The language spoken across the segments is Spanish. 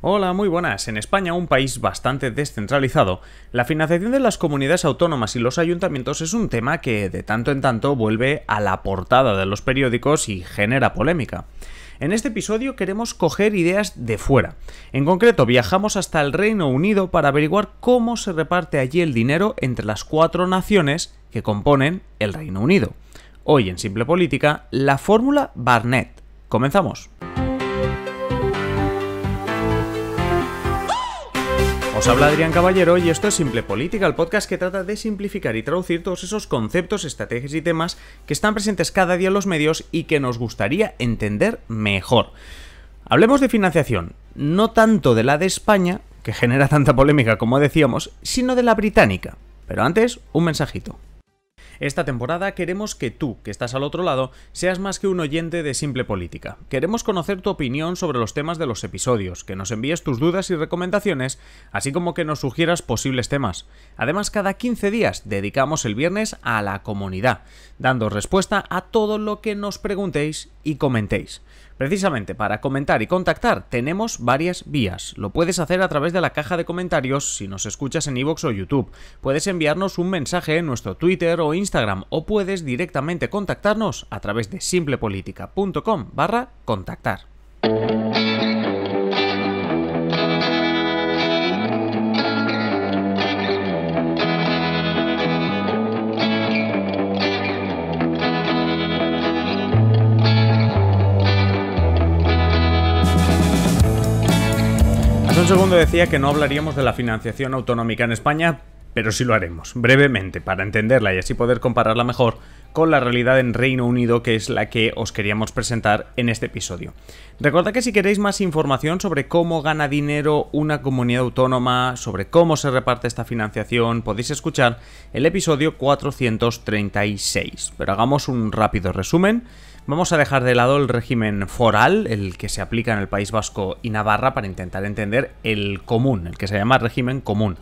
Hola, muy buenas. En España, un país bastante descentralizado, la financiación de las comunidades autónomas y los ayuntamientos es un tema que de tanto en tanto vuelve a la portada de los periódicos y genera polémica. En este episodio queremos coger ideas de fuera. En concreto, viajamos hasta el Reino Unido para averiguar cómo se reparte allí el dinero entre las cuatro naciones que componen el Reino Unido. Hoy en Simple Política, la fórmula Barnett. Comenzamos. Os habla Adrián Caballero y esto es Simple Política, el podcast que trata de simplificar y traducir todos esos conceptos, estrategias y temas que están presentes cada día en los medios y que nos gustaría entender mejor. Hablemos de financiación, no tanto de la de España, que genera tanta polémica como decíamos, sino de la británica. Pero antes, un mensajito. Esta temporada queremos que tú, que estás al otro lado, seas más que un oyente de simple política. Queremos conocer tu opinión sobre los temas de los episodios, que nos envíes tus dudas y recomendaciones, así como que nos sugieras posibles temas. Además, cada 15 días dedicamos el viernes a la comunidad, dando respuesta a todo lo que nos preguntéis y comentéis. Precisamente para comentar y contactar tenemos varias vías. Lo puedes hacer a través de la caja de comentarios si nos escuchas en iVoox o YouTube. Puedes enviarnos un mensaje en nuestro Twitter o Instagram o puedes directamente contactarnos a través de simplepolitica.com barra contactar. segundo decía que no hablaríamos de la financiación autonómica en España, pero sí lo haremos, brevemente, para entenderla y así poder compararla mejor con la realidad en Reino Unido, que es la que os queríamos presentar en este episodio. Recordad que si queréis más información sobre cómo gana dinero una comunidad autónoma, sobre cómo se reparte esta financiación, podéis escuchar el episodio 436. Pero hagamos un rápido resumen. Vamos a dejar de lado el régimen foral, el que se aplica en el País Vasco y Navarra, para intentar entender el común, el que se llama régimen común.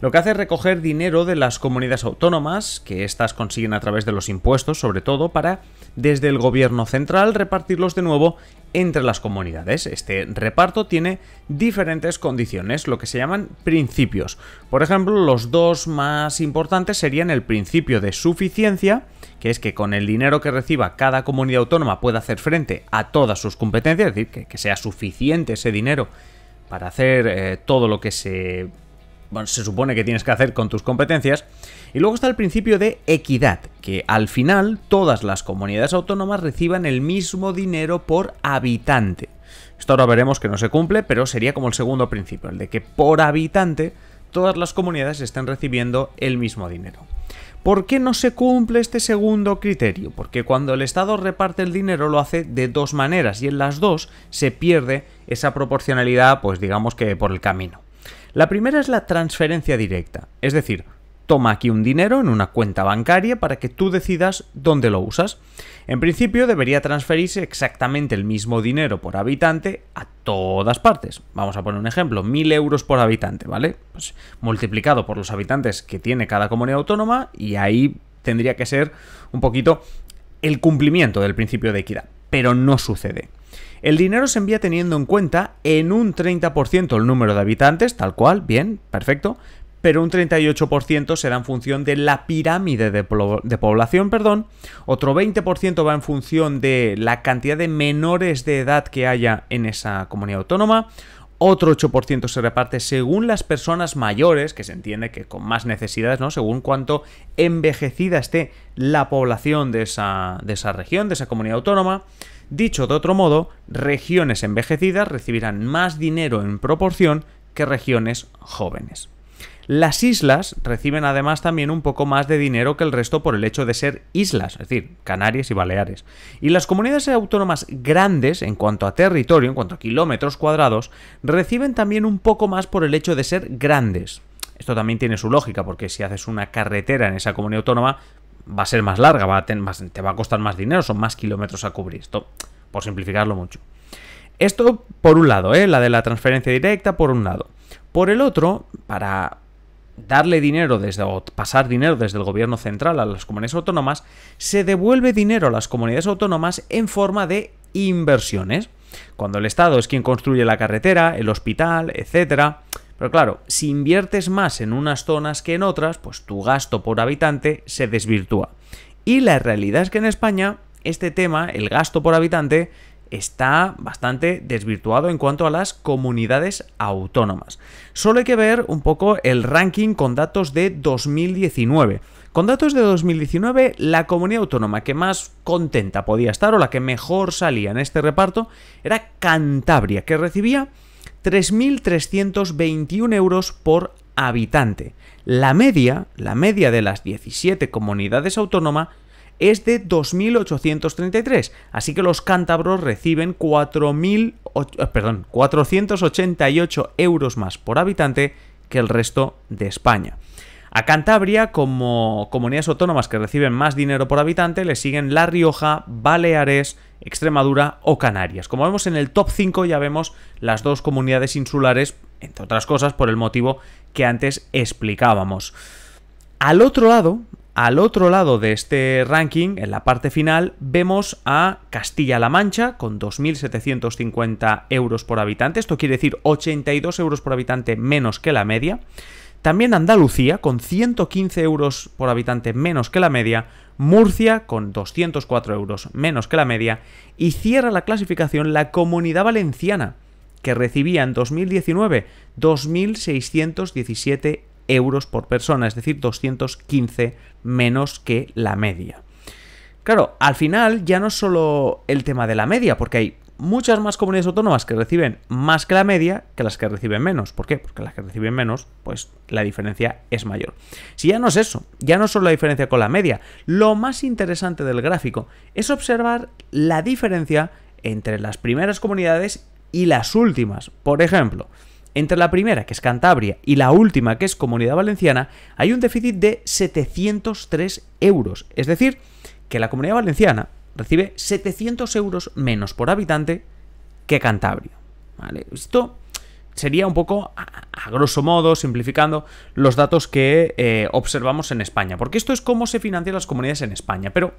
Lo que hace es recoger dinero de las comunidades autónomas, que éstas consiguen a través de los impuestos sobre todo, para desde el gobierno central repartirlos de nuevo entre las comunidades. Este reparto tiene diferentes condiciones, lo que se llaman principios. Por ejemplo, los dos más importantes serían el principio de suficiencia, que es que con el dinero que reciba cada comunidad autónoma pueda hacer frente a todas sus competencias, es decir, que, sea suficiente ese dinero para hacer eh, todo lo que se bueno, se supone que tienes que hacer con tus competencias. Y luego está el principio de equidad, que al final todas las comunidades autónomas reciban el mismo dinero por habitante. Esto ahora veremos que no se cumple, pero sería como el segundo principio, el de que por habitante todas las comunidades estén recibiendo el mismo dinero. ¿Por qué no se cumple este segundo criterio? Porque cuando el Estado reparte el dinero lo hace de dos maneras y en las dos se pierde esa proporcionalidad, pues digamos que por el camino. La primera es la transferencia directa, es decir, toma aquí un dinero en una cuenta bancaria para que tú decidas dónde lo usas. En principio debería transferirse exactamente el mismo dinero por habitante a todas partes. Vamos a poner un ejemplo, 1.000 euros por habitante, ¿vale? Pues multiplicado por los habitantes que tiene cada comunidad autónoma y ahí tendría que ser un poquito el cumplimiento del principio de equidad, pero no sucede. El dinero se envía teniendo en cuenta en un 30% el número de habitantes, tal cual, bien, perfecto, pero un 38% será en función de la pirámide de, población, perdón, otro 20% va en función de la cantidad de menores de edad que haya en esa comunidad autónoma, otro 8% se reparte según las personas mayores, que se entiende que con más necesidades, ¿no? Según cuánto envejecida esté la población de de esa región, de esa comunidad autónoma. Dicho de otro modo, regiones envejecidas recibirán más dinero en proporción que regiones jóvenes. Las islas reciben además también un poco más de dinero que el resto por el hecho de ser islas, es decir, Canarias y Baleares. Y las comunidades autónomas grandes, en cuanto a territorio, en cuanto a kilómetros cuadrados, reciben también un poco más por el hecho de ser grandes. Esto también tiene su lógica, porque si haces una carretera en esa comunidad autónoma, va a ser más larga, va a te va a costar más dinero, son más kilómetros a cubrir. Esto, por simplificarlo mucho. Esto por un lado, ¿eh? la de la transferencia directa por un lado. Por el otro, para darle dinero desde, o pasar dinero desde el gobierno central a las comunidades autónomas, se devuelve dinero a las comunidades autónomas en forma de inversiones. Cuando el Estado es quien construye la carretera, el hospital, etc., pero claro, si inviertes más en unas zonas que en otras, pues tu gasto por habitante se desvirtúa. Y la realidad es que en España este tema, el gasto por habitante, está bastante desvirtuado en cuanto a las comunidades autónomas. Solo hay que ver un poco el ranking con datos de 2019. Con datos de 2019, la comunidad autónoma que más contenta podía estar o la que mejor salía en este reparto era Cantabria, que recibía 3.321 euros por habitante. La media, la media de las 17 comunidades autónomas, es de 2.833, así que los cántabros reciben 4, 488 eh, euros más por habitante que el resto de España. A Cantabria, como comunidades autónomas que reciben más dinero por habitante, le siguen La Rioja, Baleares, Extremadura o Canarias. Como vemos en el top 5 ya vemos las dos comunidades insulares, entre otras cosas por el motivo que antes explicábamos. Al otro lado, al otro lado de este ranking, en la parte final, vemos a Castilla-La Mancha con 2.750 euros por habitante. Esto quiere decir 82 euros por habitante menos que la media. También Andalucía, con 115 euros por habitante menos que la media, Murcia, con 204 euros menos que la media, y cierra la clasificación la Comunidad Valenciana, que recibía en 2019 2.617 euros por persona, es decir, 215 menos que la media. Claro, al final ya no es solo el tema de la media, porque hay muchas más comunidades autónomas que reciben más que la media que las que reciben menos. ¿Por qué? Porque las que reciben menos, pues la diferencia es mayor. Si ya no es eso, ya no es solo la diferencia con la media, lo más interesante del gráfico es observar la diferencia entre las primeras comunidades y las últimas. Por ejemplo, entre la primera, que es Cantabria, y la última, que es Comunidad Valenciana, hay un déficit de 703 euros. Es decir, que la Comunidad Valenciana, recibe 700 euros menos por habitante que Cantabria. Esto sería un poco, a, grosso modo, simplificando los datos que eh, observamos en España, porque esto es cómo se financian las comunidades en España, pero...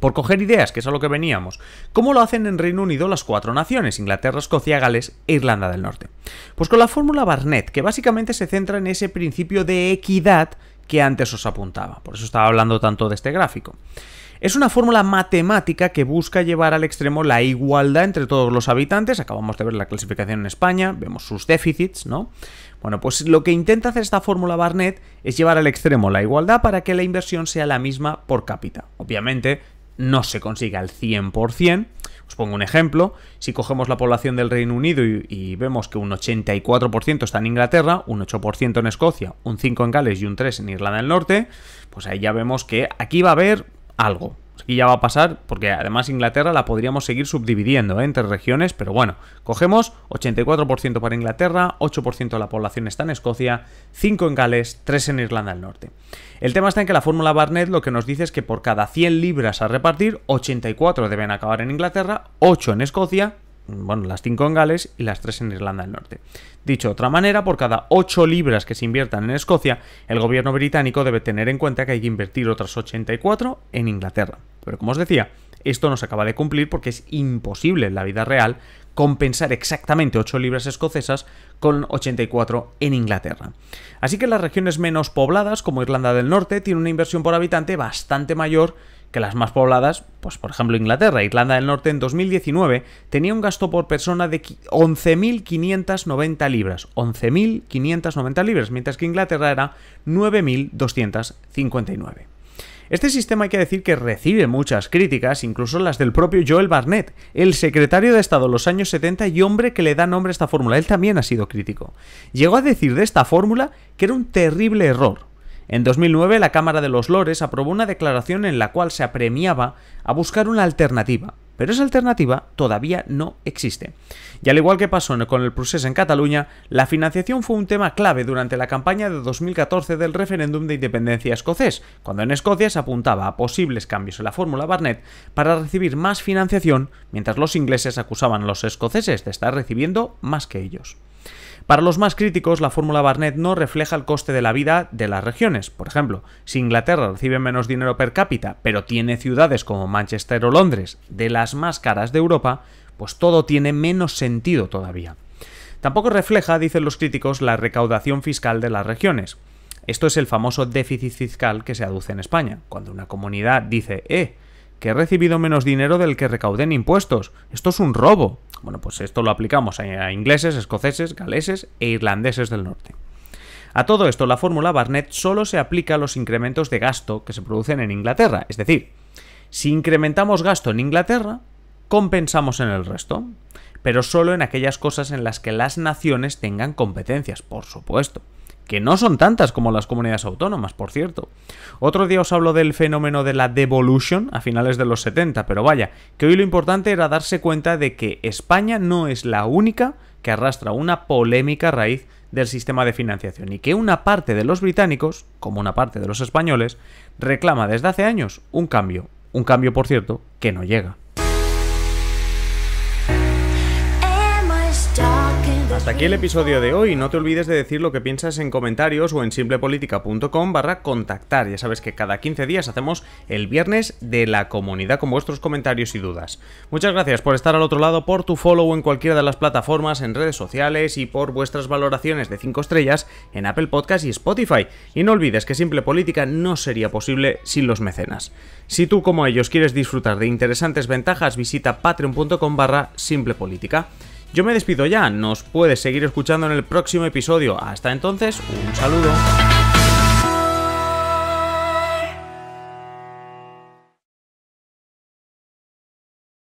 Por coger ideas, que es a lo que veníamos, ¿cómo lo hacen en Reino Unido las cuatro naciones, Inglaterra, Escocia, Gales e Irlanda del Norte? Pues con la fórmula Barnett, que básicamente se centra en ese principio de equidad que antes os apuntaba, por eso estaba hablando tanto de este gráfico. Es una fórmula matemática que busca llevar al extremo la igualdad entre todos los habitantes. Acabamos de ver la clasificación en España, vemos sus déficits, ¿no? Bueno, pues lo que intenta hacer esta fórmula Barnett es llevar al extremo la igualdad para que la inversión sea la misma por cápita. Obviamente, no se consigue al 100%. Os pongo un ejemplo, si cogemos la población del Reino Unido y, y vemos que un 84% está en Inglaterra, un 8% en Escocia, un 5% en Gales y un 3% en Irlanda del Norte, pues ahí ya vemos que aquí va a haber algo. Aquí ya va a pasar, porque además Inglaterra la podríamos seguir subdividiendo ¿eh? entre regiones, pero bueno, cogemos 84% para Inglaterra, 8% de la población está en Escocia, 5 en Gales, 3 en Irlanda del Norte. El tema está en que la fórmula Barnett lo que nos dice es que por cada 100 libras a repartir, 84 deben acabar en Inglaterra, 8 en Escocia, bueno, las 5 en Gales y las 3 en Irlanda del Norte. Dicho de otra manera, por cada 8 libras que se inviertan en Escocia, el gobierno británico debe tener en cuenta que hay que invertir otras 84 en Inglaterra. Pero como os decía, esto no se acaba de cumplir porque es imposible en la vida real compensar exactamente 8 libras escocesas con 84 en Inglaterra. Así que las regiones menos pobladas, como Irlanda del Norte, tienen una inversión por habitante bastante mayor que las más pobladas, pues por ejemplo Inglaterra. E Irlanda del Norte en 2019 tenía un gasto por persona de 11.590 libras, 11.590 libras, mientras que Inglaterra era 9.259. Este sistema hay que decir que recibe muchas críticas, incluso las del propio Joel Barnett, el secretario de Estado en los años 70 y hombre que le da nombre a esta fórmula. Él también ha sido crítico. Llegó a decir de esta fórmula que era un terrible error, en 2009, la Cámara de los Lores aprobó una declaración en la cual se apremiaba a buscar una alternativa, pero esa alternativa todavía no existe. Y al igual que pasó con el proceso en Cataluña, la financiación fue un tema clave durante la campaña de 2014 del referéndum de independencia escocés, cuando en Escocia se apuntaba a posibles cambios en la fórmula Barnett para recibir más financiación, mientras los ingleses acusaban a los escoceses de estar recibiendo más que ellos. Para los más críticos, la fórmula Barnett no refleja el coste de la vida de las regiones. Por ejemplo, si Inglaterra recibe menos dinero per cápita, pero tiene ciudades como Manchester o Londres, de las más caras de Europa, pues todo tiene menos sentido todavía. Tampoco refleja, dicen los críticos, la recaudación fiscal de las regiones. Esto es el famoso déficit fiscal que se aduce en España, cuando una comunidad dice, eh, que he recibido menos dinero del que recaudé en impuestos, esto es un robo. Bueno, pues esto lo aplicamos a ingleses, escoceses, galeses e irlandeses del norte. A todo esto, la fórmula Barnett solo se aplica a los incrementos de gasto que se producen en Inglaterra. Es decir, si incrementamos gasto en Inglaterra, compensamos en el resto, pero solo en aquellas cosas en las que las naciones tengan competencias, por supuesto que no son tantas como las comunidades autónomas, por cierto. Otro día os hablo del fenómeno de la devolución a finales de los 70, pero vaya, que hoy lo importante era darse cuenta de que España no es la única que arrastra una polémica raíz del sistema de financiación y que una parte de los británicos, como una parte de los españoles, reclama desde hace años un cambio, un cambio por cierto que no llega. aquí el episodio de hoy. No te olvides de decir lo que piensas en comentarios o en simplepolitica.com barra contactar. Ya sabes que cada 15 días hacemos el viernes de la comunidad con vuestros comentarios y dudas. Muchas gracias por estar al otro lado, por tu follow en cualquiera de las plataformas, en redes sociales y por vuestras valoraciones de 5 estrellas en Apple Podcast y Spotify. Y no olvides que Simple Política no sería posible sin los mecenas. Si tú como ellos quieres disfrutar de interesantes ventajas, visita patreon.com barra simplepolítica. Yo me despido ya, nos puedes seguir escuchando en el próximo episodio. Hasta entonces, un saludo.